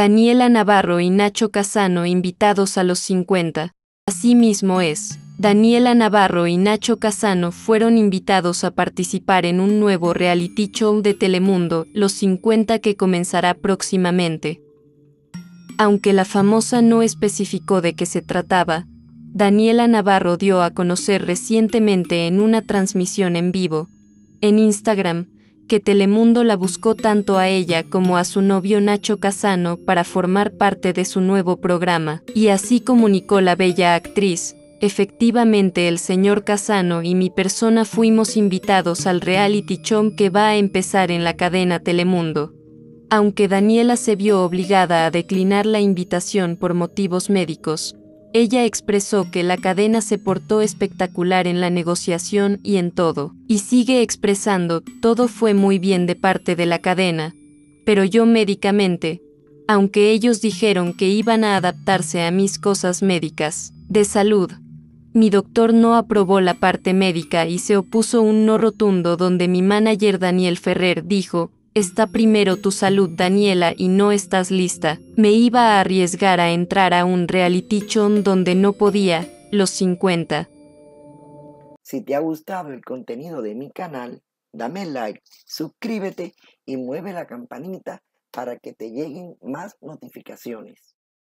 Daniela Navarro y Nacho Casano invitados a los 50. Así mismo es, Daniela Navarro y Nacho Casano fueron invitados a participar en un nuevo reality show de Telemundo, Los 50 que comenzará próximamente. Aunque la famosa no especificó de qué se trataba, Daniela Navarro dio a conocer recientemente en una transmisión en vivo, en Instagram, que Telemundo la buscó tanto a ella como a su novio Nacho Casano para formar parte de su nuevo programa, y así comunicó la bella actriz, Efectivamente, el señor Casano y mi persona fuimos invitados al reality show que va a empezar en la cadena Telemundo. Aunque Daniela se vio obligada a declinar la invitación por motivos médicos, ella expresó que la cadena se portó espectacular en la negociación y en todo, y sigue expresando, todo fue muy bien de parte de la cadena, pero yo médicamente, aunque ellos dijeron que iban a adaptarse a mis cosas médicas, de salud, mi doctor no aprobó la parte médica y se opuso un no rotundo donde mi manager Daniel Ferrer dijo, Está primero tu salud, Daniela, y no estás lista. Me iba a arriesgar a entrar a un reality show donde no podía, los 50. Si te ha gustado el contenido de mi canal, dame like, suscríbete y mueve la campanita para que te lleguen más notificaciones.